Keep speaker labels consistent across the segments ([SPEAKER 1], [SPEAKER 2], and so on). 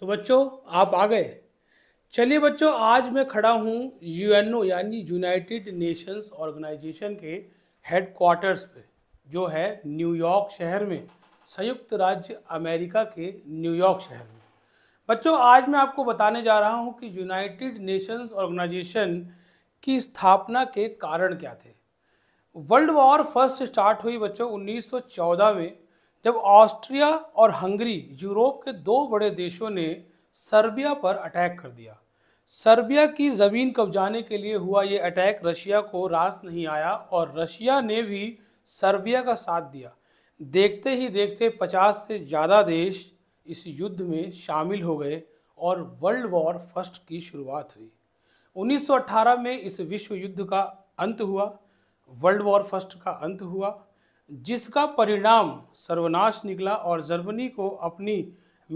[SPEAKER 1] तो बच्चों आप आ गए चलिए बच्चों आज मैं खड़ा हूँ यूएनओ यानी यूनाइटेड नेशंस ऑर्गेनाइजेशन के हेड क्वार्टर्स पे जो है न्यूयॉर्क शहर में संयुक्त राज्य अमेरिका के न्यूयॉर्क शहर में बच्चों आज मैं आपको बताने जा रहा हूँ कि यूनाइटेड नेशंस ऑर्गेनाइजेशन की स्थापना के कारण क्या थे वर्ल्ड वॉर फर्स्ट स्टार्ट हुई बच्चों 1914 में जब ऑस्ट्रिया और हंगरी यूरोप के दो बड़े देशों ने सर्बिया पर अटैक कर दिया सर्बिया की ज़मीन कब्जाने के लिए हुआ ये अटैक रशिया को रास नहीं आया और रशिया ने भी सर्बिया का साथ दिया देखते ही देखते 50 से ज़्यादा देश इस युद्ध में शामिल हो गए और वर्ल्ड वॉर फर्स्ट की शुरुआत हुई 1918 में इस विश्व युद्ध का अंत हुआ वर्ल्ड वॉर फर्स्ट का अंत हुआ जिसका परिणाम सर्वनाश निकला और जर्मनी को अपनी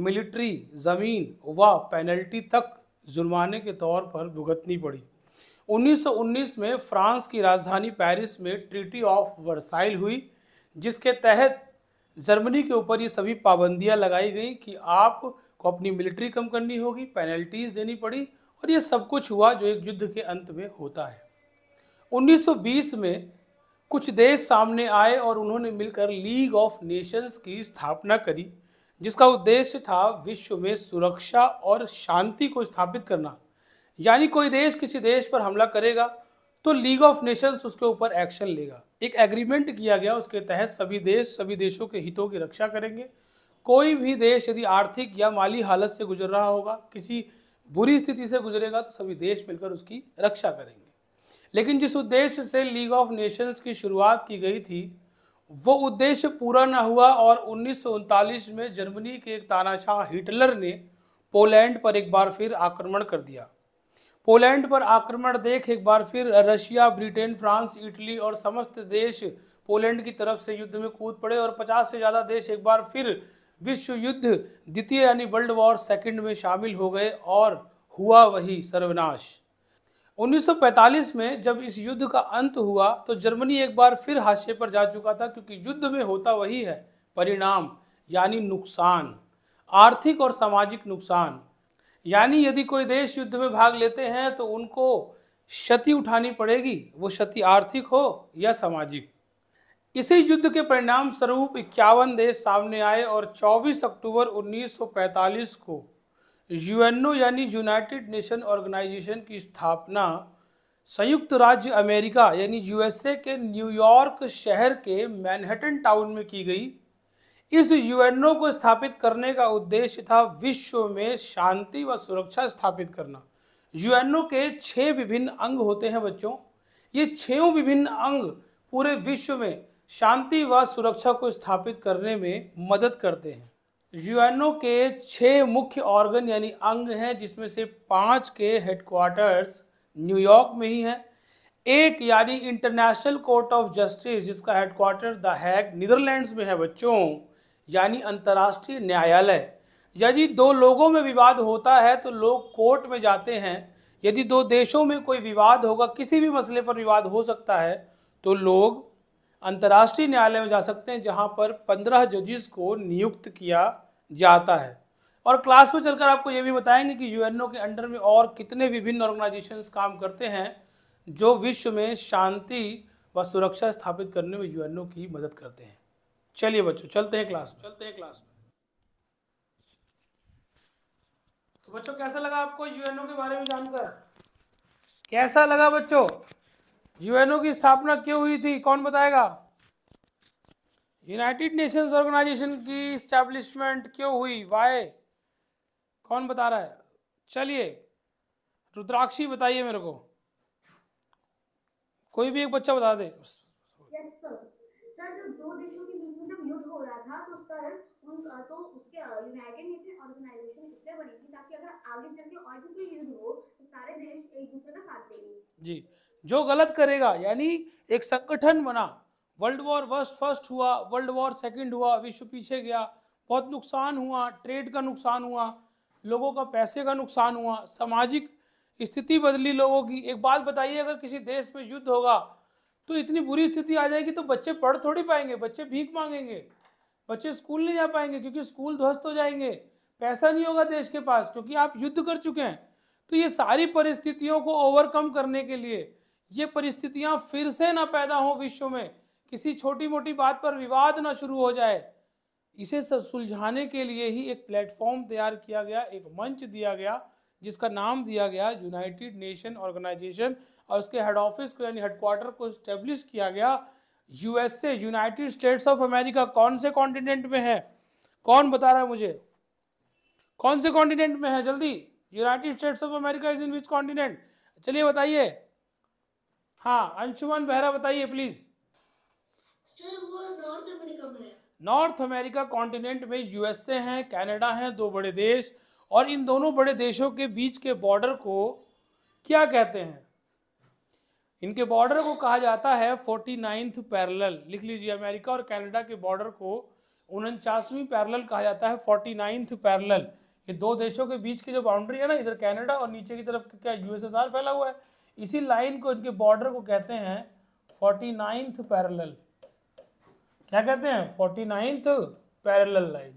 [SPEAKER 1] मिलिट्री ज़मीन व पेनल्टी तक जुर्माने के तौर पर भुगतनी पड़ी 1919 में फ्रांस की राजधानी पेरिस में ट्रीटी ऑफ वर्साइल हुई जिसके तहत जर्मनी के ऊपर ये सभी पाबंदियां लगाई गई कि आपको अपनी मिलिट्री कम करनी होगी पेनल्टीज देनी पड़ी और ये सब कुछ हुआ जो एक युद्ध के अंत में होता है 1920 में कुछ देश सामने आए और उन्होंने मिलकर लीग ऑफ नेशंस की स्थापना करी जिसका उद्देश्य था विश्व में सुरक्षा और शांति को स्थापित करना यानी कोई देश किसी देश पर हमला करेगा तो लीग ऑफ नेशंस उसके ऊपर एक्शन लेगा एक एग्रीमेंट किया गया उसके तहत सभी देश सभी देशों के हितों की रक्षा करेंगे कोई भी देश यदि आर्थिक या माली हालत से गुजर रहा होगा किसी बुरी स्थिति से गुजरेगा तो सभी देश मिलकर उसकी रक्षा करेंगे लेकिन जिस उद्देश्य से लीग ऑफ नेशंस की शुरुआत की गई थी वो उद्देश्य पूरा न हुआ और उन्नीस में जर्मनी के एक तानाशाह हिटलर ने पोलैंड पर एक बार फिर आक्रमण कर दिया पोलैंड पर आक्रमण देख एक बार फिर रशिया ब्रिटेन फ्रांस इटली और समस्त देश पोलैंड की तरफ से युद्ध में कूद पड़े और 50 से ज़्यादा देश एक बार फिर विश्व युद्ध द्वितीय यानी वर्ल्ड वॉर सेकंड में शामिल हो गए और हुआ वही सर्वनाश 1945 में जब इस युद्ध का अंत हुआ तो जर्मनी एक बार फिर हाशिए पर जा चुका था क्योंकि युद्ध में होता वही है परिणाम यानी नुकसान आर्थिक और सामाजिक नुकसान यानी यदि कोई देश युद्ध में भाग लेते हैं तो उनको क्षति उठानी पड़ेगी वो क्षति आर्थिक हो या सामाजिक इसी युद्ध के परिणाम स्वरूप इक्यावन देश सामने आए और 24 अक्टूबर 1945 को यूएनओ यानी यूनाइटेड नेशन ऑर्गेनाइजेशन की स्थापना संयुक्त राज्य अमेरिका यानी यूएसए के न्यूयॉर्क शहर के मैनहट्टन टाउन में की गई इस यूएनओ को स्थापित करने का उद्देश्य था विश्व में शांति व सुरक्षा स्थापित करना यूएनओ के छः विभिन्न अंग होते हैं बच्चों ये छों विभिन्न अंग पूरे विश्व में शांति व सुरक्षा को स्थापित करने में मदद करते हैं यूएनओ के छः मुख्य ऑर्गन यानी अंग हैं जिसमें से पांच के हेडक्वार्टर्स न्यूयॉर्क में ही हैं एक यानी इंटरनेशनल कोर्ट ऑफ जस्टिस जिसका हेडक्वार्टर द हैग नीदरलैंड्स में है बच्चों यानी अंतर्राष्ट्रीय न्यायालय यदि दो लोगों में विवाद होता है तो लोग कोर्ट में जाते हैं यदि दो देशों में कोई विवाद होगा किसी भी मसले पर विवाद हो सकता है तो लोग अंतर्राष्ट्रीय न्यायालय में जा सकते हैं जहां पर पंद्रह जजिस को नियुक्त किया जाता है और क्लास में चलकर आपको ये भी बताएंगे कि यूएनओ के अंडर में और कितने विभिन्न ऑर्गेनाइजेशंस काम करते हैं जो विश्व में शांति व सुरक्षा स्थापित करने में यूएनओ की मदद करते हैं चलिए बच्चों चलते हैं क्लास में चलते हैं क्लास में तो बच्चों कैसा लगा आपको यूएनओ के बारे में जानकर कैसा लगा बच्चों यूएनओ की स्थापना क्यों हुई थी कौन बताएगा यूनाइटेड नेशंस ऑर्गेनाइजेशन की स्टैब्लिशमेंट क्यों हुई वाय कौन बता रहा है चलिए रुद्राक्षी बताइए मेरे को कोई भी एक बच्चा बता दे yes, तो तो तो जी जो गलत करेगा यानी एक संगठन बना वर्ल्ड वॉर वर्स्ट फर्स्ट हुआ वर्ल्ड वॉर सेकंड हुआ विश्व पीछे गया बहुत नुकसान हुआ ट्रेड का नुकसान हुआ लोगों का पैसे का नुकसान हुआ सामाजिक स्थिति बदली लोगों की एक बात बताइए अगर किसी देश में युद्ध होगा तो इतनी बुरी स्थिति आ जाएगी तो बच्चे पढ़ थोड़ी पाएंगे बच्चे भीख मांगेंगे बच्चे स्कूल नहीं जा पाएंगे क्योंकि स्कूल ध्वस्त हो जाएंगे पैसा नहीं होगा देश के पास क्योंकि आप युद्ध कर चुके हैं तो ये सारी परिस्थितियों को ओवरकम करने के लिए ये परिस्थितियाँ फिर से ना पैदा हों विश्व में किसी छोटी मोटी बात पर विवाद ना शुरू हो जाए इसे सुलझाने के लिए ही एक प्लेटफॉर्म तैयार किया गया एक मंच दिया गया जिसका नाम दिया गया यूनाइटेड नेशन ऑर्गेनाइजेशन और उसके हेड ऑफिस को यानी हेडक्वार्टर को स्टेब्लिश किया गया USA United States of America कौन से कॉन्टिनेंट में है कौन बता रहा है मुझे कौन से कॉन्टिनेंट में है जल्दी United States of America is in which continent चलिए बताइए हाँ अंशुमन बेहरा बताइए प्लीज़ नॉर्थ अमेरिका कॉन्टिनेंट में यूएसए हैं कनाडा हैं दो बड़े देश और इन दोनों बड़े देशों के बीच के बॉर्डर को क्या कहते हैं इनके बॉर्डर को कहा जाता है फोर्टी नाइन्थ पैरल लिख लीजिए अमेरिका और कनाडा के बॉर्डर को उनचासवीं पैरल कहा जाता है फोर्टी नाइन्थ पैरल ये दो देशों के बीच की जो बाउंड्री है ना इधर कनाडा और नीचे की तरफ क्या यूएसएसआर फैला हुआ है इसी लाइन को इनके बॉर्डर को कहते हैं फोर्टी नाइन्थ पैरल क्या कहते हैं फोर्टी नाइन्थ पैरेलल लाइन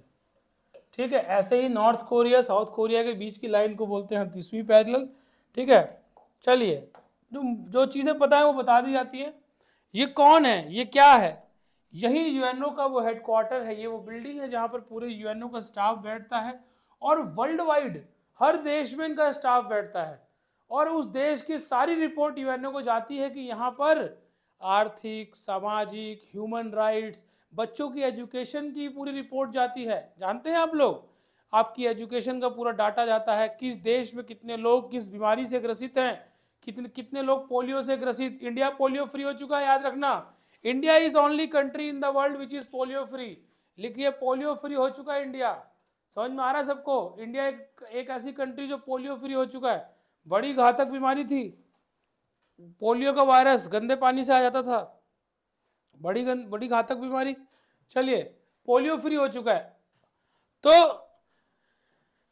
[SPEAKER 1] ठीक है ऐसे ही नॉर्थ कोरिया साउथ कोरिया के बीच की लाइन को बोलते हैं तीसवीं पैरेलल ठीक है चलिए जो जो चीज़ें पता है वो बता दी जाती है ये कौन है ये क्या है यही यूएनओ का वो हेडक्वार्टर है ये वो बिल्डिंग है जहाँ पर पूरे यूएनओ का स्टाफ बैठता है और वर्ल्ड वाइड हर देश में इनका स्टाफ बैठता है और उस देश की सारी रिपोर्ट यूएनओ को जाती है कि यहाँ पर आर्थिक सामाजिक ह्यूमन राइट्स बच्चों की एजुकेशन की पूरी रिपोर्ट जाती है जानते हैं आप लोग आपकी एजुकेशन का पूरा डाटा जाता है किस देश में कितने लोग किस बीमारी से ग्रसित हैं कितने कितने लोग पोलियो से ग्रसित इंडिया पोलियो फ्री हो चुका है याद रखना India is only country in the world which is polio free लिखिए पोलियो फ्री हो चुका है इंडिया समझ में आ रहा है सबको इंडिया एक, एक ऐसी कंट्री जो पोलियो फ्री हो चुका है बड़ी घातक बीमारी थी पोलियो का वायरस गंदे पानी से आ जाता था बड़ी गंद बड़ी घातक बीमारी चलिए पोलियो फ्री हो चुका है तो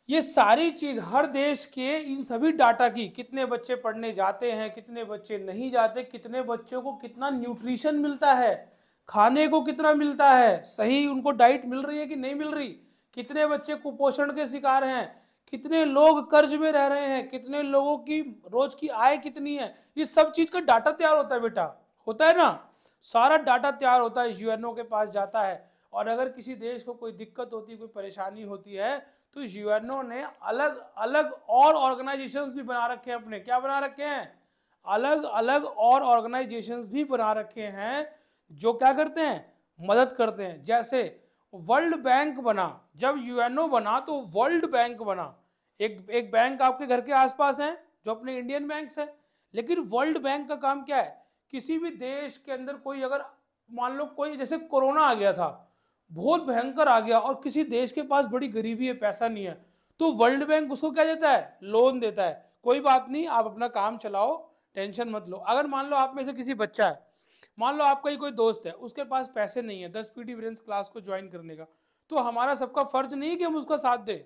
[SPEAKER 1] ये सारी चीज हर देश के इन सभी डाटा की कितने बच्चे पढ़ने जाते हैं कितने बच्चे नहीं जाते कितने बच्चों को कितना न्यूट्रिशन मिलता है खाने को कितना मिलता है सही उनको डाइट मिल रही है कि नहीं मिल रही कितने बच्चे कुपोषण के शिकार हैं कितने लोग कर्ज में रह रहे हैं कितने लोगों की रोज की आय कितनी है ये सब चीज का डाटा तैयार होता है बेटा होता है ना सारा डाटा तैयार होता है यूएनओ के पास जाता है और अगर किसी देश को कोई दिक्कत होती है कोई परेशानी होती है तो यूएनओ ने अलग अलग और ऑर्गेनाइजेशंस भी बना रखे हैं अपने क्या बना रखे हैं अलग अलग और ऑर्गेनाइजेशंस भी बना रखे हैं जो क्या करते हैं मदद करते हैं जैसे वर्ल्ड बैंक बना जब यूएनओ बना तो वर्ल्ड बैंक बना एक एक बैंक आपके घर के आसपास है जो अपने इंडियन बैंक है लेकिन वर्ल्ड बैंक का काम क्या है किसी भी देश के अंदर कोई अगर मान लो कोई जैसे कोरोना आ गया था बहुत भयंकर आ गया और किसी देश के पास बड़ी गरीबी है पैसा नहीं है तो वर्ल्ड बैंक उसको क्या देता है लोन देता है कोई बात नहीं आप अपना काम चलाओ टेंशन मत लो अगर मान लो आप में से किसी बच्चा है मान लो आपका ही कोई दोस्त है उसके पास पैसे नहीं है दस डी ब्रेंस क्लास को ज्वाइन करने का तो हमारा सबका फर्ज नहीं कि हम उसका साथ दें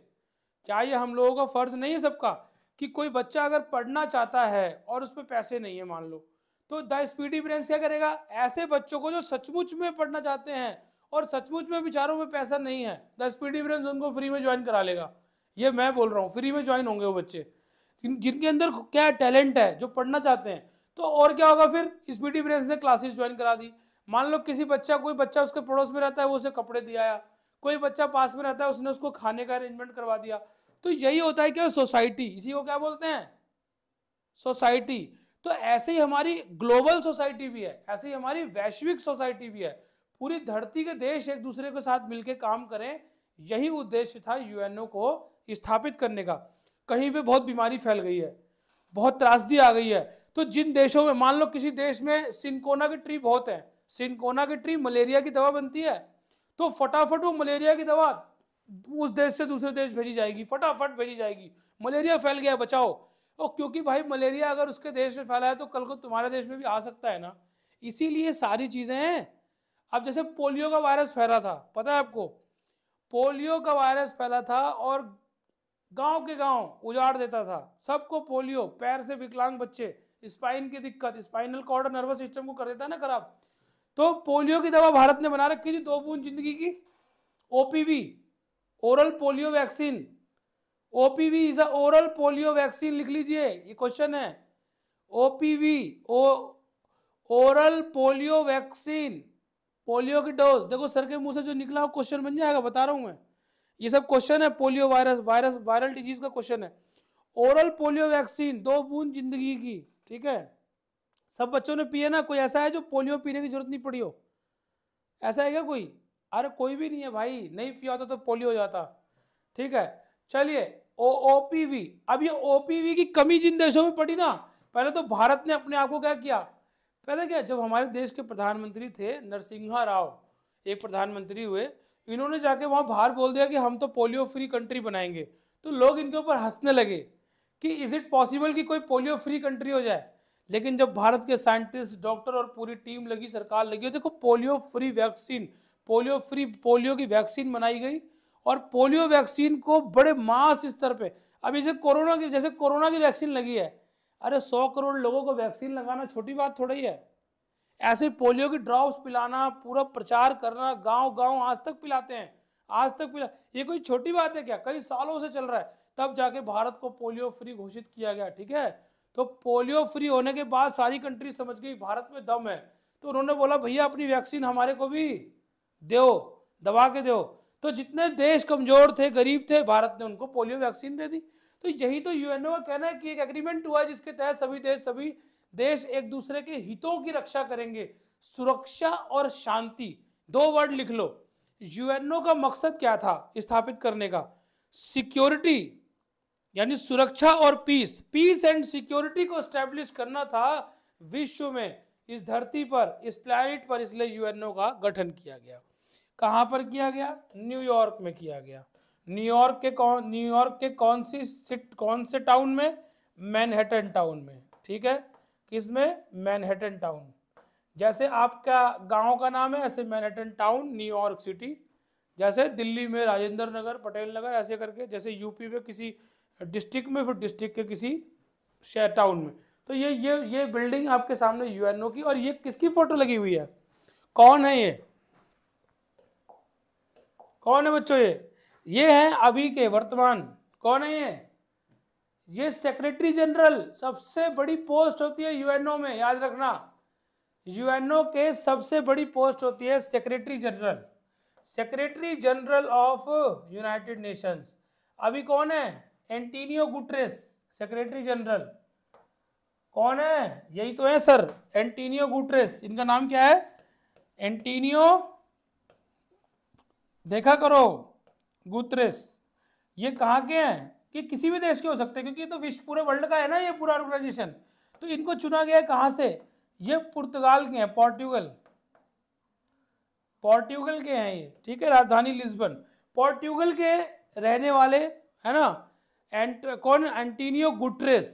[SPEAKER 1] क्या ये हम लोगों का फर्ज नहीं है सबका कि कोई बच्चा अगर पढ़ना चाहता है और उस पर पैसे नहीं है मान लो तो द स्पीडी ब्रेंस क्या करेगा ऐसे बच्चों को जो सचमुच में पढ़ना चाहते हैं और सचमुच में बेचारों में पैसा नहीं है द स्पीडी ब्रेंस उनको फ्री में ज्वाइन करा लेगा ये मैं बोल रहा हूँ फ्री में ज्वाइन होंगे वो बच्चे जिनके अंदर क्या टैलेंट है जो पढ़ना चाहते हैं तो और क्या होगा फिर स्पीडी ब्रेन ने क्लासेस ज्वाइन करा दी मान लो किसी बच्चा कोई बच्चा उसके पड़ोस में रहता है वो उसे कपड़े दिया कोई बच्चा पास में रहता है उसने उसको खाने का अरेंजमेंट करवा दिया तो यही होता है क्या सोसाइटी इसी को क्या बोलते हैं सोसाइटी तो ऐसे ही हमारी ग्लोबल सोसाइटी भी है ऐसे ही हमारी वैश्विक सोसाइटी भी है पूरी धरती के देश एक दूसरे के साथ मिलकर काम करें यही उद्देश्य था यूएनओ को स्थापित करने का कहीं पे बहुत बीमारी फैल गई है बहुत त्रासदी आ गई है तो जिन देशों में मान लो किसी देश में सिंकोना की ट्री बहुत है सिंकोना की ट्री मलेरिया की दवा बनती है तो फटाफट वो मलेरिया की दवा उस देश से दूसरे देश भेजी जाएगी फटाफट भेजी जाएगी मलेरिया फैल गया बचाओ और क्योंकि भाई मलेरिया अगर उसके देश में फैला है तो कल को तुम्हारे देश में भी आ सकता है ना इसीलिए सारी चीज़ें हैं अब जैसे पोलियो का वायरस फैला था पता है आपको पोलियो का वायरस फैला था और गांव के गांव उजाड़ देता था सबको पोलियो पैर से विकलांग बच्चे स्पाइन की दिक्कत स्पाइनल कॉर्ड नर्वस सिस्टम को कर देता है ना खराब तो पोलियो की दवा भारत ने बना रखी थी दो बूंद जिंदगी की OPV oral polio vaccine OPV is a oral polio vaccine लिख लीजिए ये क्वेश्चन है OPV oral polio vaccine polio की डोज देखो सर के मुंह से जो निकला हो क्वेश्चन बन जाएगा बता रहा हूँ मैं ये सब क्वेश्चन है polio virus virus viral disease का क्वेश्चन है ओरल पोलियो वैक्सीन दो बूंद जिंदगी की ठीक है सब बच्चों ने पिए ना कोई ऐसा है जो पोलियो पीने की जरूरत नहीं पड़ी हो ऐसा है क्या कोई अरे कोई भी नहीं है भाई नहीं पिया होता तो पोलियो हो जाता ठीक है चलिए ओ ओ पी वी अब ये ओ पी वी की कमी जिन देशों में पड़ी ना पहले तो भारत ने अपने आप को क्या किया पहले क्या जब हमारे देश के प्रधानमंत्री थे नरसिंहा राव एक प्रधानमंत्री हुए इन्होंने जाके वहाँ बाहर बोल दिया कि हम तो पोलियो फ्री कंट्री बनाएंगे तो लोग इनके ऊपर हंसने लगे कि इज इट पॉसिबल कि कोई पोलियो फ्री कंट्री हो जाए लेकिन जब भारत के साइंटिस्ट डॉक्टर और पूरी टीम लगी सरकार लगी देखो polio free vaccine polio free polio की वैक्सीन बनाई गई और पोलियो वैक्सीन को बड़े मास स्तर पे अब इसे कोरोना की जैसे कोरोना की वैक्सीन लगी है अरे सौ करोड़ लोगों को वैक्सीन लगाना छोटी बात थोड़ी है ऐसे पोलियो की ड्रॉप्स पिलाना पूरा प्रचार करना गांव गांव आज तक पिलाते हैं आज तक पिला ये कोई छोटी बात है क्या कई सालों से चल रहा है तब जाके भारत को पोलियो फ्री घोषित किया गया ठीक है तो पोलियो फ्री होने के बाद सारी कंट्री समझ गई भारत में दम है तो उन्होंने बोला भैया अपनी वैक्सीन हमारे को भी दो दबा के दो तो जितने देश कमजोर थे गरीब थे भारत ने उनको पोलियो वैक्सीन दे दी तो यही तो यूएनओ का कहना है कि एक एग्रीमेंट हुआ है जिसके तहत सभी देश सभी देश एक दूसरे के हितों की रक्षा करेंगे सुरक्षा और शांति दो वर्ड लिख लो यूएनओ का मकसद क्या था स्थापित करने का सिक्योरिटी यानी सुरक्षा और पीस पीस एंड सिक्योरिटी को स्टैब्लिश करना था विश्व में इस धरती पर इस प्लैनेट पर इसलिए यूएनओ का गठन किया गया कहां पर किया गया न्यूयॉर्क में किया गया न्यूयॉर्क के कौन न्यूयॉर्क के कौन सी सिट कौन से टाउन में मैनहेटन टाउन में ठीक है किस में मैनहेटन टाउन जैसे आपका गांव का नाम है ऐसे मैनहेटन टाउन न्यूयॉर्क सिटी जैसे दिल्ली में राजेंद्र नगर पटेल नगर ऐसे करके जैसे यूपी में किसी डिस्ट्रिक्ट में फिर डिस्ट्रिक्ट के किसी शहर टाउन में तो ये ये ये बिल्डिंग आपके सामने यूएनओ की और ये किसकी फोटो लगी हुई है कौन है ये कौन है बच्चों ये ये है अभी के वर्तमान कौन है ये ये सेक्रेटरी जनरल सबसे बड़ी पोस्ट होती है यूएनओ में याद रखना यूएनओ के सबसे बड़ी पोस्ट होती है secretary general secretary general of United Nations अभी कौन है एंटीनियो गुटरेस सेक्रेटरी जनरल कौन है यही तो है सर एंटीनियो गुटरेस इनका नाम क्या है एंटीनियो देखा करो गुटरेस ये कहाँ के हैं कि किसी भी देश के हो सकते हैं क्योंकि ये तो विश्व पूरे वर्ल्ड का है ना ये पूरा ऑर्गेनाइजेशन तो इनको चुना गया है कहाँ से ये पुर्तगाल के हैं पोर्टुगल पोर्टुगल के हैं ये ठीक है राजधानी लिस्बन पोर्टुगल के रहने वाले है ना एंट कौन एंटीनियो गुटरेस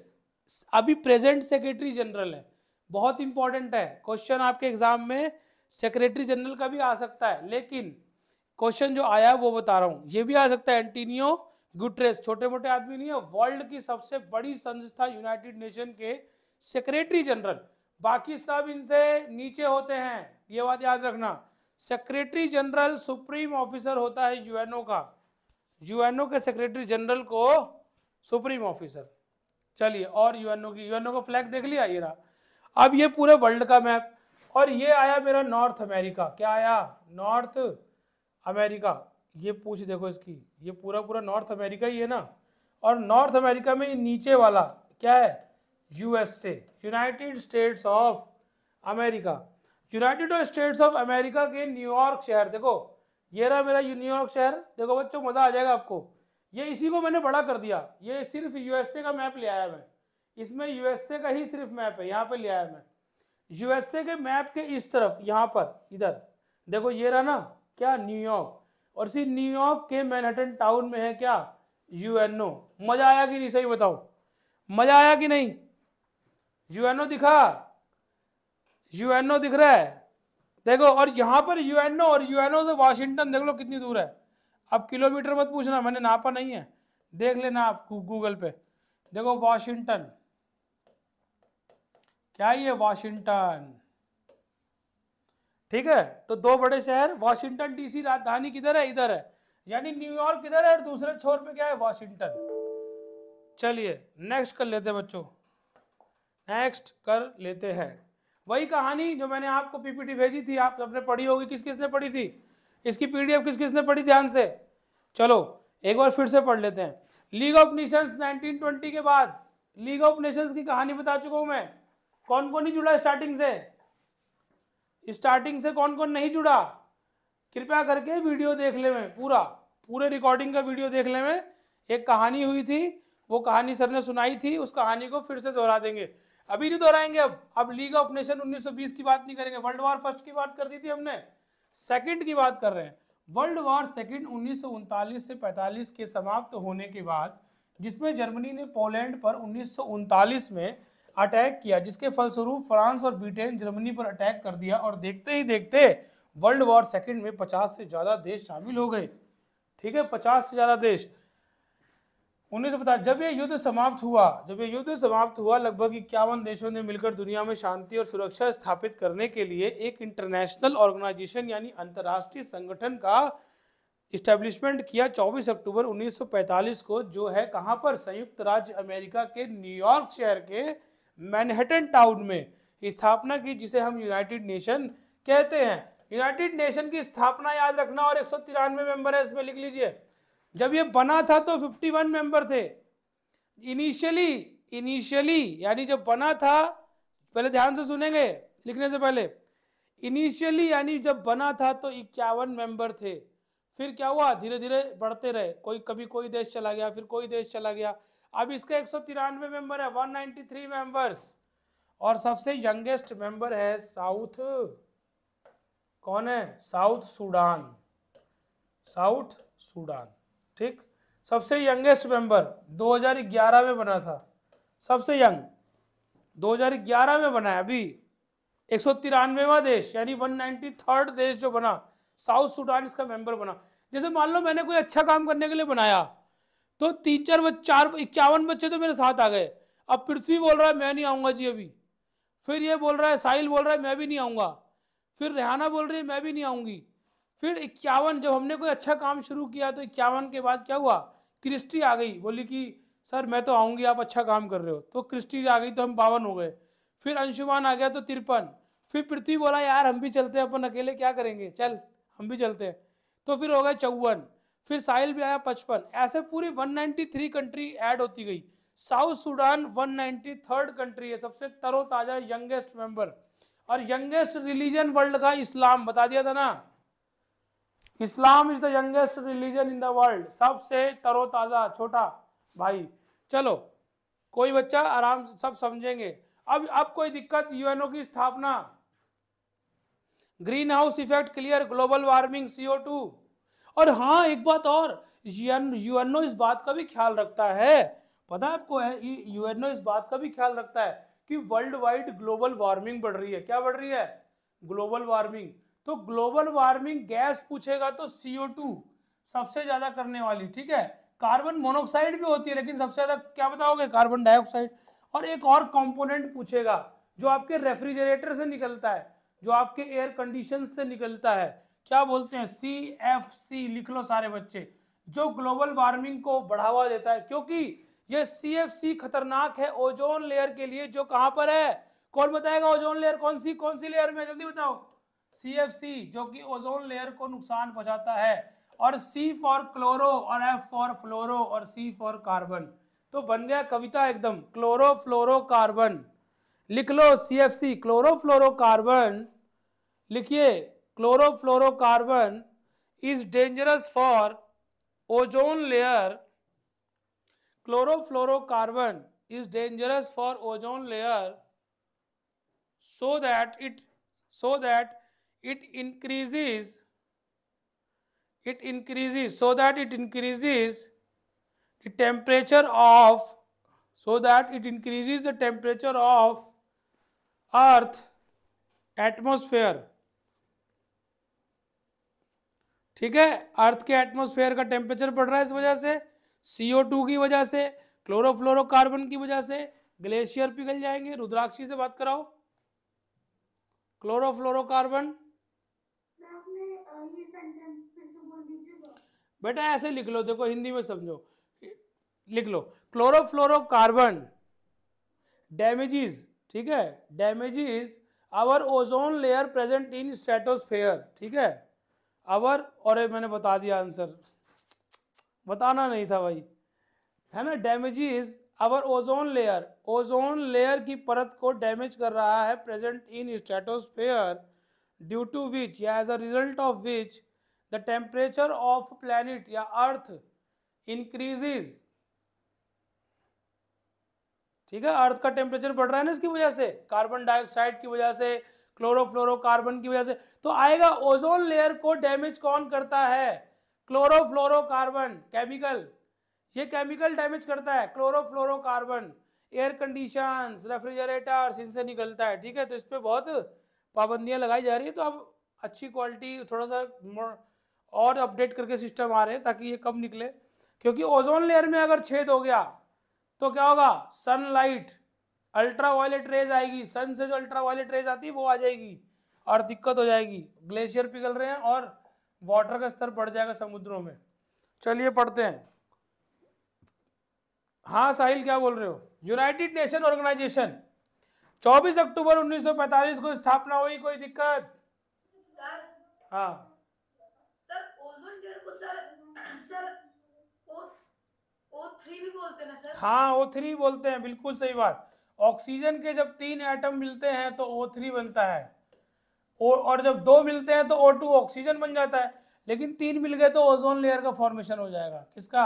[SPEAKER 1] अभी प्रेजेंट सेक्रेटरी जनरल है बहुत इंपॉर्टेंट है क्वेश्चन आपके एग्जाम में सेक्रेटरी जनरल का भी आ सकता है लेकिन क्वेश्चन जो आया वो बता रहा हूँ ये भी आ सकता है एंटीनियो गुटरेस छोटे मोटे आदमी नहीं है वर्ल्ड की सबसे बड़ी संस्था यूनाइटेड नेशन के सेक्रेटरी जनरल बाकी सब इनसे नीचे होते हैं ये बात याद रखना सेक्रेटरी जनरल सुप्रीम ऑफिसर होता है यूएनओ का यूएनओ के सेक्रेटरी जनरल को सुप्रीम ऑफिसर चलिए और यूएनओ की यूएनओ का फ्लैग देख लिया ये रहा अब ये पूरे वर्ल्ड का मैप और ये आया मेरा नॉर्थ अमेरिका क्या आया नॉर्थ अमेरिका ये पूछ देखो इसकी ये पूरा पूरा नॉर्थ अमेरिका ही है ना और नॉर्थ अमेरिका में ये नीचे वाला क्या है USA United States of America United States of America के न्यूयॉर्क शहर देखो ये रहा मेरा न्यूयॉर्क शहर देखो बच्चों मज़ा आ जाएगा आपको ये इसी को मैंने बड़ा कर दिया ये सिर्फ यूएसए का मैप ले आया मैं इसमें यूएसए का ही सिर्फ मैप है यहाँ पर ले आया मैं यूएसए के मैप के इस तरफ यहाँ पर इधर देखो ये रहा ना क्या न्यूयॉर्क और इसी न्यूयॉर्क के मैनहटन टाउन में है क्या यूएनओ मजा आया कि नहीं सही बताओ मजा आया कि नहीं यूएनओ दिखा यूएनओ दिख रहा है देखो और यहाँ पर यूएनओ और यूएनओ से वाशिंगटन देख लो कितनी दूर है अब किलोमीटर मत पूछना मैंने नापा नहीं है देख लेना आप गूगल पे देखो वाशिंगटन क्या ये वाशिंगटन ठीक है तो दो बड़े शहर वाशिंगटन डीसी राजधानी किधर है इधर है यानी न्यूयॉर्क किधर है और दूसरे छोर पे क्या है वाशिंगटन चलिए नेक्स्ट कर लेते बच्चों नेक्स्ट कर लेते हैं वही कहानी जो मैंने आपको पीपीटी भेजी थी आप सबने पढ़ी होगी किस किसने पढ़ी थी इसकी पीडीएफ किस किसने पढ़ी ध्यान से चलो एक बार फिर से पढ़ लेते हैं लीग ऑफ नेशंस 1920 के बाद लीग ऑफ नेशंस की कहानी बता चुका हूं मैं कौन कौन नहीं जुड़ा स्टार्टिंग से स्टार्टिंग से कौन कौन नहीं जुड़ा कृपया करके वीडियो देख ले में पूरा पूरे रिकॉर्डिंग का वीडियो देख ले में एक कहानी हुई थी वो कहानी सर ने सुनाई थी उस कहानी को फिर से दोहरा देंगे अभी नहीं दोहराएंगे अब अब लीग ऑफ नेशन 1920 की बात नहीं करेंगे वर्ल्ड वार फर्स्ट की बात कर दी थी हमने सेकंड की बात कर रहे हैं वर्ल्ड वॉर सेकंड उन्नीस से 45 के समाप्त होने के बाद जिसमें जर्मनी ने पोलैंड पर उन्नीस में अटैक किया जिसके फलस्वरूप फ्रांस और ब्रिटेन जर्मनी पर अटैक कर दिया और देखते ही देखते वर्ल्ड वॉर सेकंड में 50 से ज़्यादा देश शामिल हो गए ठीक है 50 से ज़्यादा देश उन्नीस सौ जब ये युद्ध समाप्त हुआ जब ये युद्ध समाप्त हुआ लगभग इक्यावन देशों ने मिलकर दुनिया में शांति और सुरक्षा स्थापित करने के लिए एक इंटरनेशनल ऑर्गेनाइजेशन यानी अंतर्राष्ट्रीय संगठन का इस्टेब्लिशमेंट किया 24 अक्टूबर 1945 को जो है कहाँ पर संयुक्त राज्य अमेरिका के न्यूयॉर्क शहर के मैनहटन टाउन में स्थापना की जिसे हम यूनाइटेड नेशन कहते हैं यूनाइटेड नेशन की स्थापना याद रखना और एक सौ मेंबर है इसमें लिख लीजिए जब ये बना था तो 51 मेंबर थे इनिशियली इनिशियली यानी जब बना था पहले ध्यान से सुनेंगे लिखने से पहले इनिशियली यानी जब बना था तो इक्यावन मेंबर थे फिर क्या हुआ धीरे धीरे बढ़ते रहे कोई कभी कोई देश चला गया फिर कोई देश चला गया अब इसका एक सौ तिरानवे मेंबर है 193 मेंबर्स और सबसे यंगेस्ट मेंबर है साउथ कौन है साउथ सूडान साउथ सूडान ठीक सबसे यंगेस्ट मेंबर 2011 में बना था सबसे यंग 2011 में बना है अभी एक सौ तिरानवेवा देश यानी वन नाइन्टी थर्ड देश जो बना साउथ सूडान इसका मेंबर बना जैसे मान लो मैंने कोई अच्छा काम करने के लिए बनाया तो तीन चार बच्चे चार इक्यावन बच्चे तो मेरे साथ आ गए अब पृथ्वी बोल रहा है मैं नहीं आऊँगा जी अभी फिर ये बोल रहा है साहिल बोल रहा है मैं भी नहीं आऊँगा फिर रेहाना बोल रही है मैं भी नहीं आऊँगी फिर इक्यावन जब हमने कोई अच्छा काम शुरू किया तो इक्यावन के बाद क्या हुआ क्रिस्टी आ गई बोली कि सर मैं तो आऊँगी आप अच्छा काम कर रहे हो तो क्रिस्टी आ गई तो हम बावन हो गए फिर अंशुमान आ गया तो तिरपन फिर पृथ्वी बोला यार हम भी चलते हैं अपन अकेले क्या करेंगे चल हम भी चलते हैं तो फिर हो गए चौवन फिर साहिल भी आया पचपन ऐसे पूरी 193 कंट्री ऐड होती गई साउथ सूडान 193 कंट्री है सबसे तरोताज़ा यंगेस्ट मेंबर और यंगेस्ट रिलीजन वर्ल्ड का इस्लाम बता दिया था ना Islam is the youngest religion in the world सबसे तरोताज़ा छोटा भाई चलो कोई बच्चा आराम से सब समझेंगे अब अब कोई दिक्कत यूएनओ की स्थापना greenhouse effect clear global warming CO two और हाँ एक बात और यूएनओ इस बात का भी ख्याल रखता है पता है आपको यूएनओ इस बात का भी ख्याल रखता है कि वर्ल्ड वाइड ग्लोबल वार्मिंग बढ़ रही है क्या बढ़ रही है ग्लोबल वार्मिंग तो ग्लोबल वार्मिंग गैस पूछेगा तो सीओ सबसे ज्यादा करने वाली ठीक है कार्बन मोनोक्साइड भी होती है लेकिन सबसे ज्यादा क्या बताओगे कार्बन डाइऑक्साइड और एक और कंपोनेंट पूछेगा जो आपके रेफ्रिजरेटर से निकलता है जो आपके एयर कंडीशन से निकलता है क्या बोलते हैं सी एफ सी लिख लो सारे बच्चे जो ग्लोबल वार्मिंग को बढ़ावा देता है क्योंकि ये सी एफ सी खतरनाक है ओजोन लेयर के लिए जो कहां पर है कौन बताएगा ओजोन लेयर कौन सी कौन सी लेयर में जल्दी बताओ सी जो कि ओजोन लेयर को नुकसान पहुंचाता है और सी फॉर क्लोरो और एफ फॉर फ्लोरो और सी फॉर कार्बन तो बन गया कविता एकदम क्लोरो फ्लोरो कार्बन लिख लो C F C chloro fluoro carbon लिखिए chloro fluoro carbon is dangerous for ozone layer chloro fluoro carbon is dangerous for ozone layer so that it so that it increases it increases so that it increases the temperature of so that it increases the temperature of earth atmosphere ठीक है अर्थ के atmosphere का temperature बढ़ रहा है इस वजह से सीओ टू की वजह से क्लोरोफ्लोरोकार्बन की वजह से ग्लेशियर पिघल जाएंगे रुद्राक्षी से बात कराओ क्लोरोफ्लोरोकार्बन बेटा ऐसे लिख लो देखो हिंदी में समझो लिख लो क्लोरोफ्लोरोकार्बन डैमेजेस ठीक है damages our ozone layer present in stratosphere ठीक है आवर और मैंने बता दिया आंसर बताना नहीं था भाई है ना damages our ozone layer ozone layer की परत को डैमेज कर रहा है present in stratosphere due to which या as a result of which the temperature of planet या अर्थ इंक्रीजेज ठीक है अर्थ का टेम्परेचर बढ़ रहा है ना इसकी वजह से कार्बन डाइऑक्साइड की वजह से क्लोरोफ्लोरोकार्बन की वजह से तो आएगा ओजोन लेयर को डैमेज कौन करता है क्लोरोफ्लोरोकार्बन केमिकल ये केमिकल डैमेज करता है क्लोरोफ्लोरोकार्बन एयर कंडीशन रेफ्रिजरेटर इनसे निकलता है ठीक है तो इस पर बहुत पाबंदियां लगाई जा रही है तो अब अच्छी क्वालिटी थोड़ा सा और अपडेट करके सिस्टम आ रहे हैं ताकि ये कब निकले क्योंकि ओजोन लेयर में अगर छेद हो गया तो क्या होगा सनलाइट अल्ट्रा वायलेट रेज आएगी सन से जो अल्ट्रा वायलेट रेज आती है वो आ जाएगी और दिक्कत हो जाएगी ग्लेशियर पिघल रहे हैं और वाटर का स्तर बढ़ जाएगा समुद्रों में चलिए पढ़ते हैं हाँ साहिल क्या बोल रहे हो यूनाइटेड नेशन ऑर्गेनाइजेशन 24 अक्टूबर 1945 को स्थापना हुई कोई दिक्कत सर हाँ हाँ ओ थ्री बोलते हैं बिल्कुल सही बात ऑक्सीजन के जब तीन एटम मिलते हैं तो ओ थ्री बनता है और जब दो मिलते हैं तो ओ टू ऑक्सीजन बन जाता है लेकिन तीन मिल गए तो ओजोन लेयर का फॉर्मेशन हो जाएगा किसका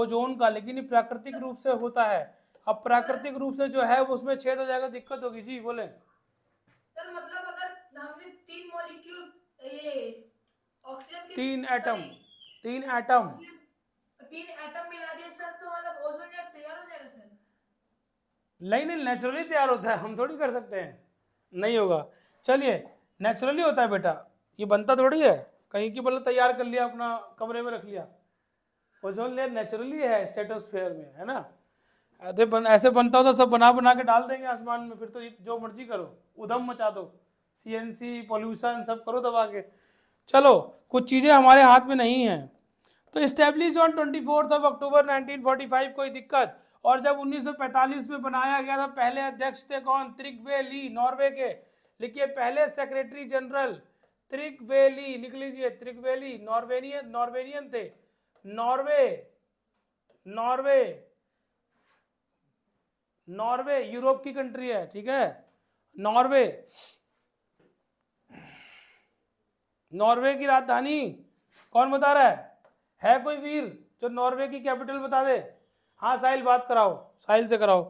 [SPEAKER 1] ओजोन का लेकिन ये प्राकृतिक रूप से होता है अब प्राकृतिक रूप से जो है उसमें छेद हो जाएगा दिक्कत होगी जी बोले सर मतलब अगर हमने तीन मॉलिक्यूल तीन एटम तीन एटम तीन एटम मिला दिए सर तो मतलब ओजोन लेयर तैयार हो जाएगा सर नहीं नहीं नेचुरली तैयार होता है हम थोड़ी कर सकते हैं नहीं होगा चलिए नेचुरली होता है बेटा ये बनता थोड़ी है कहीं की बोले मतलब तैयार कर लिया अपना कमरे में रख लिया ओजोन लेयर नेचुरली है स्टेटोस्फेयर में है ना अरे बन ऐसे बनता हो तो सब बना बना के डाल देंगे आसमान में फिर तो जो मर्जी करो उधम मचा दो सी एन सी पॉल्यूशन सब करो दबा के चलो कुछ चीज़ें हमारे हाथ में नहीं हैं तो establish on twenty fourth of October 1945 कोई दिक्कत और जब 1945 में बनाया गया था पहले अध्यक्ष थे कौन त्रिगवे ली नॉर्वे के लिखिए पहले सेक्रेटरी जनरल ली लिख लीजिए ली नॉर्वेनियन नॉर्वेनियन थे नॉर्वे नॉर्वे नॉर्वे यूरोप की कंट्री है ठीक है नॉर्वे नॉर्वे की राजधानी कौन बता रहा है है कोई वीर जो नॉर्वे की कैपिटल बता दे हाँ साहिल बात कराओ साहिल से कराओ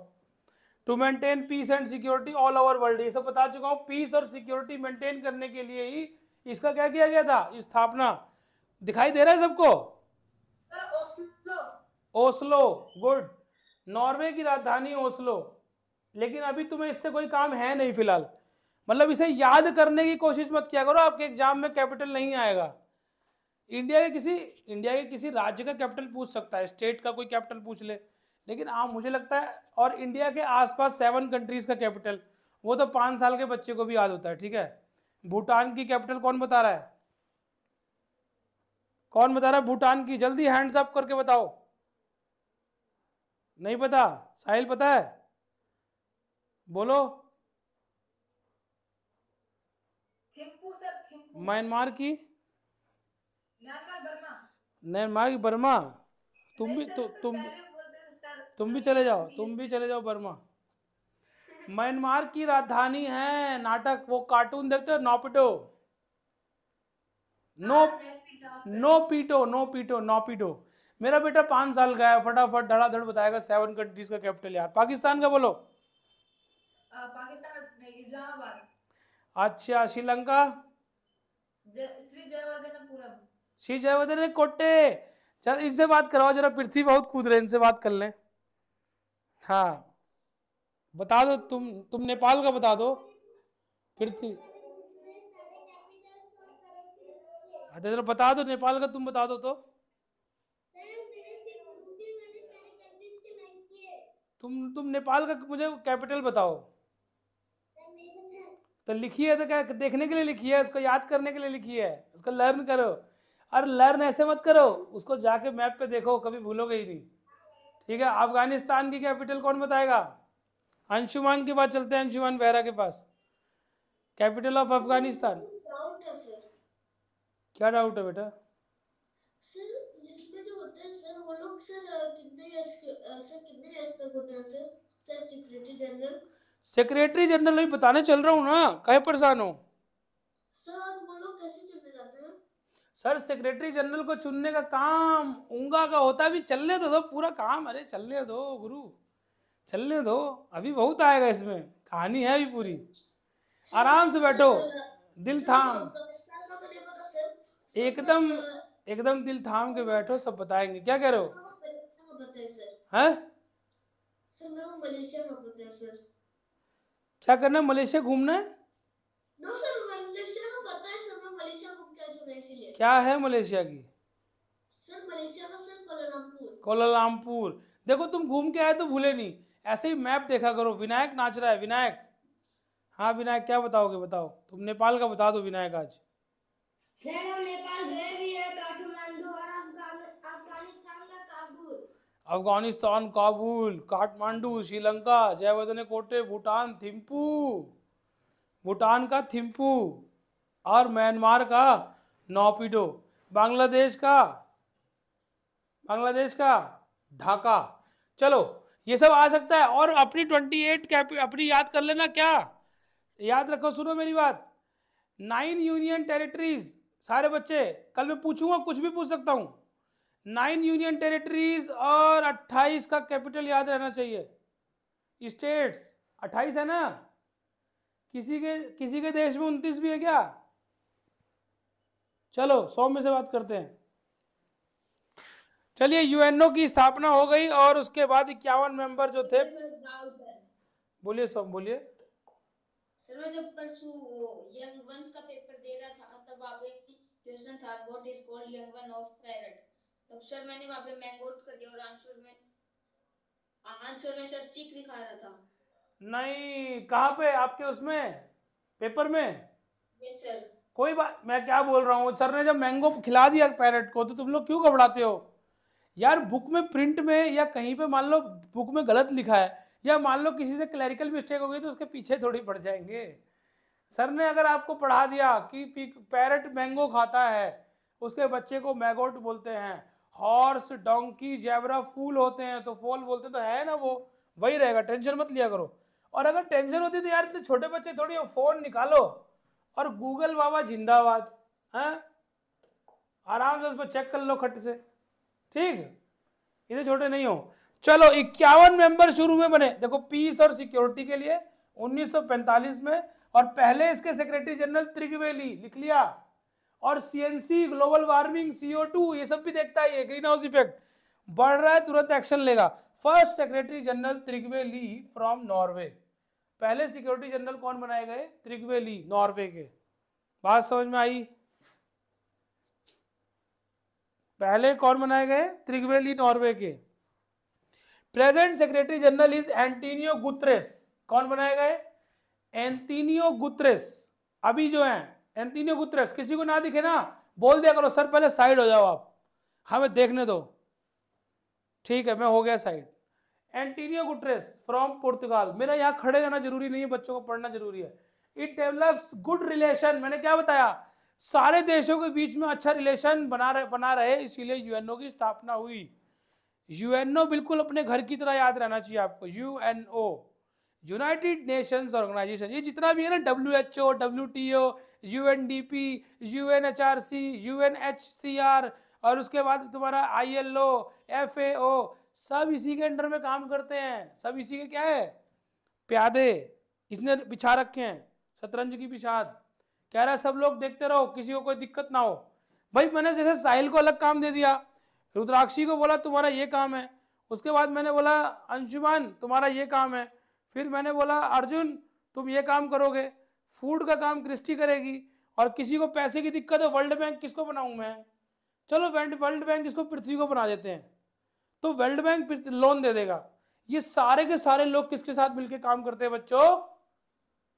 [SPEAKER 1] to maintain peace and security all over world ये सब बता चुका हूँ पीस और सिक्योरिटी मेंटेन करने के लिए ही इसका क्या किया गया था स्थापना दिखाई दे रहा है सबको ओस्लो गुड नॉर्वे की राजधानी ओस्लो लेकिन अभी तुम्हें इससे कोई काम है नहीं फिलहाल मतलब इसे याद करने की कोशिश मत किया करो आपके एग्जाम में कैपिटल नहीं आएगा इंडिया के किसी इंडिया के किसी राज्य का कैपिटल पूछ सकता है स्टेट का कोई कैपिटल पूछ ले लेकिन आप मुझे लगता है और इंडिया के आसपास सेवन कंट्रीज़ का कैपिटल वो तो पाँच साल के बच्चे को भी याद होता है ठीक है भूटान की कैपिटल कौन बता रहा है कौन बता रहा है भूटान की जल्दी हैंड्स अप करके बताओ नहीं पता साहिल पता है बोलो म्यांमार की म्यांमार की बर्मा तुम भी तु, तो- तुम तुम भी चले जाओ तुम भी चले जाओ बर्मा म्यांमार की राजधानी है नाटक वो कार्टून देखते हो Nobita no Nobita Nobita Nobita मेरा बेटा पांच साल का है फटाफट धड़ाधड़ बताएगा सेवन कंट्रीज का कैपिटल यार पाकिस्तान का बोलो पाकिस्तान अच्छा श्रीलंका श्री जयवर्धन ने कोटे चल इनसे बात कराओ जरा पृथ्वी बहुत कूद रहे इनसे बात कर लें हाँ बता दो तुम तुम नेपाल का बता दो पृथ्वी अच्छा जरा बता दो नेपाल का तुम बता दो तो तुम तुम नेपाल का मुझे कैपिटल बताओ तो लिखी है तो क्या देखने के लिए लिखी है उसको याद करने के लिए लिखी है उसको लर्न करो और लर्न ऐसे मत करो उसको जाके मैप पे देखो कभी भूलोगे ही नहीं ठीक है अफगानिस्तान की कैपिटल कौन बताएगा अंशुमान के पास चलते हैं अंशुमान बेहरा के पास कैपिटल ऑफ अफगानिस्तान क्या डाउट है बेटा सर, सेक्रेटरी जनरल भी बताने चल रहा हूँ ना कहे परेशान हो सर सेक्रेटरी जनरल को चुनने का काम उंगा का होता भी चलने दो, तो दो पूरा काम अरे चलने दो गुरु चलने दो अभी बहुत आएगा इसमें कहानी है अभी पूरी आराम से बैठो दिल थाम तो एकदम एकदम दिल थाम के बैठो सब बताएंगे क्या कह रहे हो हैं क्या करना है मलेशिया घूमना है क्या है मलेशिया की कोलामपुर देखो तुम घूम के आए तो भूले नहीं ऐसे ही मैप देखा करो विनायक नाच रहा है विनायक हाँ विनायक क्या बताओगे बताओ तुम नेपाल का बता दो विनायक आज नेपाल अफगानिस्तान काबुल काठमांडू श्रीलंका जयवर्धन कोटे भूटान थिम्पू भूटान का थिम्पू और म्यांमार का नोपिडो बांग्लादेश का बांग्लादेश का ढाका चलो ये सब आ सकता है और अपनी ट्वेंटी एट अपनी याद कर लेना क्या याद रखो सुनो मेरी बात नाइन यूनियन टेरिटरीज सारे बच्चे कल मैं पूछूंगा कुछ भी पूछ सकता हूँ नाइन यूनियन टेरिटरीज और अट्ठाईस का कैपिटल याद रहना चाहिए स्टेट्स अट्ठाईस है ना किसी के किसी के देश में उनतीस भी है क्या चलो सौ में से बात करते हैं चलिए यूएनओ की स्थापना हो गई और उसके बाद इक्यावन मेंबर जो थे बोलिए सब बोलिए जब परसों यंग वंस का पेपर दे रहा था तब आप एक क्वेश्चन था what is called young one of parrot doctor sir मैंने वहाँ पे मैंगो कर दिया और आंसर में आंसर में सर चीक दिखा रहा था नहीं कहाँ पे आपके उसमें पेपर में yes, कोई बात मैं क्या बोल रहा हूँ सर ने जब मैंगो खिला दिया पैरेट को तो तुम लोग क्यों घबराते हो यार बुक में प्रिंट में या कहीं पे मान लो बुक में गलत लिखा है या मान लो किसी से क्लैरिकल मिस्टेक हो गई तो उसके पीछे थोड़ी पड़ जाएंगे सर ने अगर आपको पढ़ा दिया कि पैरट मैंगो खाता है उसके बच्चे को मैगोट बोलते हैं हॉर्स डोंकी जेबरा फूल होते हैं तो फोल बोलते तो है ना वो वही रहेगा टेंशन मत लिया करो और अगर टेंशन होती तो यार इतने छोटे बच्चे थोड़ी फोन निकालो और गूगल बाबा जिंदाबाद हैं आराम से उस पर चेक कर लो खट से ठीक इतने छोटे नहीं हो चलो इक्यावन मेंबर शुरू में बने देखो पीस और सिक्योरिटी के लिए 1945 में और पहले इसके सेक्रेटरी जनरल त्रिगवेली लिख लिया और CFC global warming CO two ये सब भी देखता है ग्रीन हाउस इफेक्ट बढ़ रहा है तुरंत एक्शन लेगा first secretary general Trygve Lie from Norway पहले सिक्योरिटी जनरल कौन बनाए गए त्रिग्वे ली नॉर्वे के बात समझ में आई पहले कौन बनाए गए त्रिग्वे ली नॉर्वे के present secretary general is Antonio Guterres कौन बनाए गए एंटीनियो गुत्रेस अभी जो है एंतीनियो गुतरस किसी को ना दिखे ना बोल दिया करो सर पहले साइड हो जाओ आप हमें हाँ, देखने दो ठीक है मैं हो गया साइड एंटीनियो गुटरेस फ्रॉम पुर्तगाल मेरा यहाँ खड़े रहना जरूरी नहीं है बच्चों को पढ़ना जरूरी है इट डेवलप्स गुड रिलेशन मैंने क्या बताया सारे देशों के बीच में अच्छा रिलेशन बना रहे बना रहे इसीलिए यूएनओ की स्थापना हुई यूएनओ बिल्कुल अपने घर की तरह याद रहना चाहिए आपको यूएनओ यूनाइटेड नेशंस ऑर्गेनाइजेशन ये जितना भी है ना W H O W T O U N D P U N H R C U N H C R और उसके बाद तुम्हारा I L O F A ओ सब इसी के अंडर में काम करते हैं सब इसी के क्या है प्यादे इसने बिछा रखे हैं शतरंज की पिछाद कह रहा है सब लोग देखते रहो किसी को कोई दिक्कत ना हो भाई मैंने जैसे साहिल को अलग काम दे दिया रुद्राक्षी को बोला तुम्हारा ये काम है उसके बाद मैंने बोला अंशुमान तुम्हारा ये काम है फिर मैंने बोला अर्जुन तुम ये काम करोगे फूड का काम क्रिस्टी करेगी और किसी को पैसे की दिक्कत है वर्ल्ड बैंक किसको बनाऊं मैं चलो वर्ल्ड बैंक इसको पृथ्वी को बना देते हैं तो वर्ल्ड बैंक लोन दे देगा ये सारे के सारे लोग किसके साथ मिलकर काम करते हैं बच्चों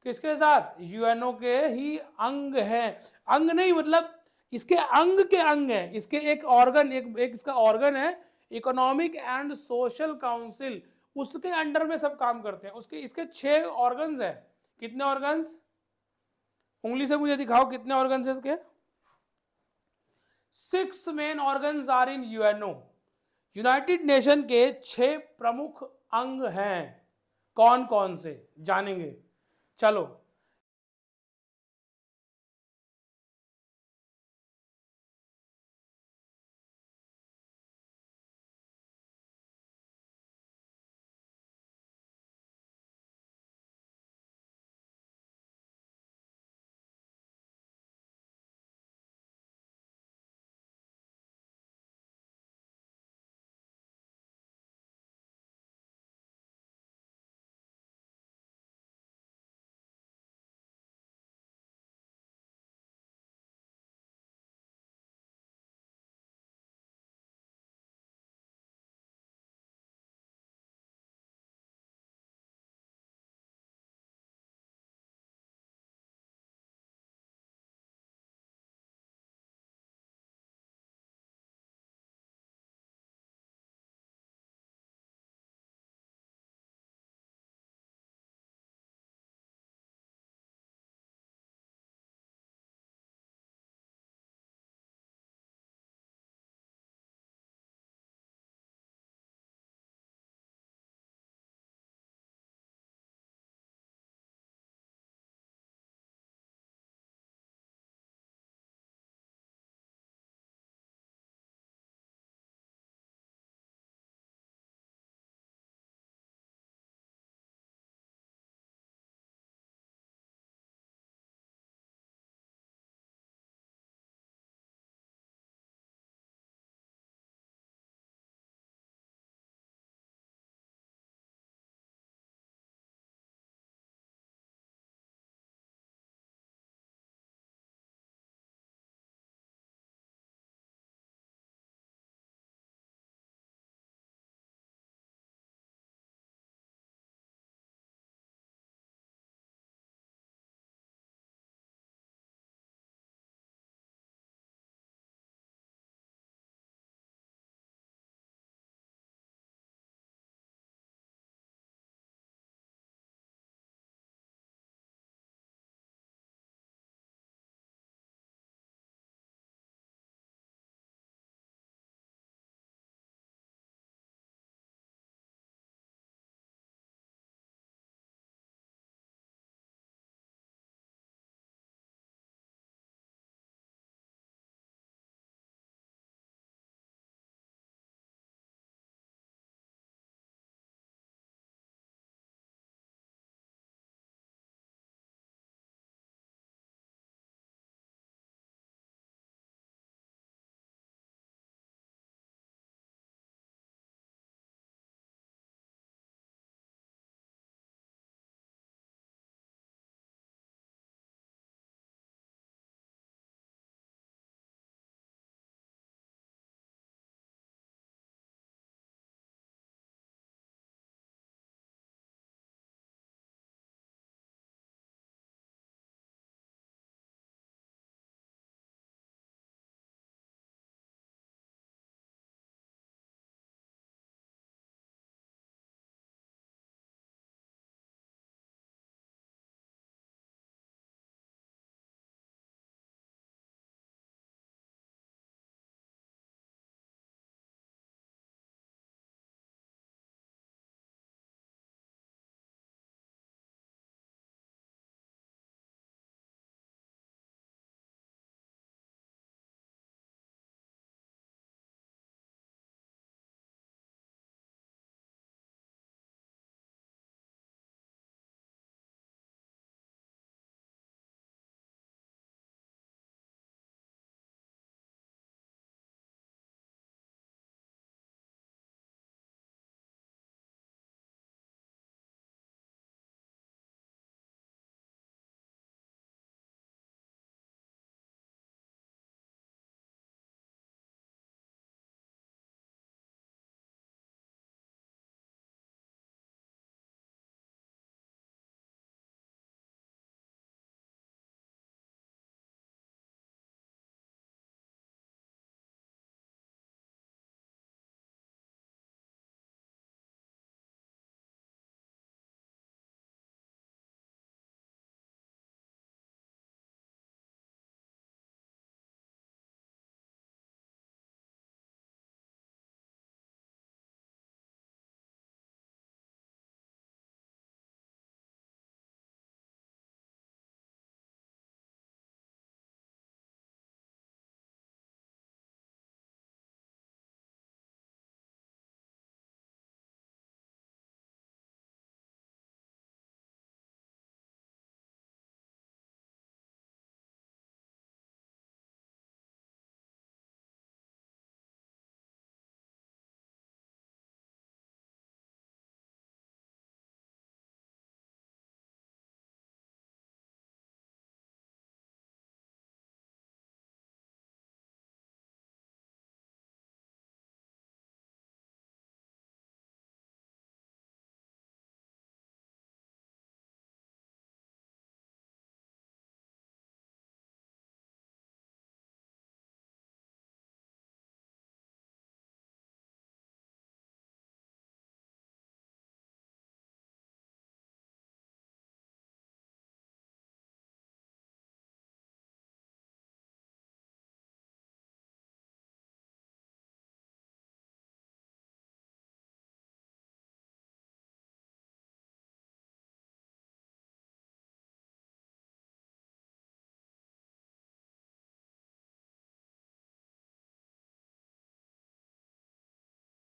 [SPEAKER 1] किसके साथ यूएनओ के ही अंग हैं अंग नहीं मतलब इसके अंग के अंग हैं इसके एक ऑर्गन एक, एक इसका ऑर्गन है इकोनॉमिक एंड सोशल काउंसिल उसके अंडर में सब काम करते हैं उसके इसके छह ऑर्गन्स हैं कितने ऑर्गन्स उंगली से मुझे दिखाओ कितने ऑर्गन्स है इसके six main organs are in UNO United Nation के छह प्रमुख अंग हैं कौन कौन से जानेंगे चलो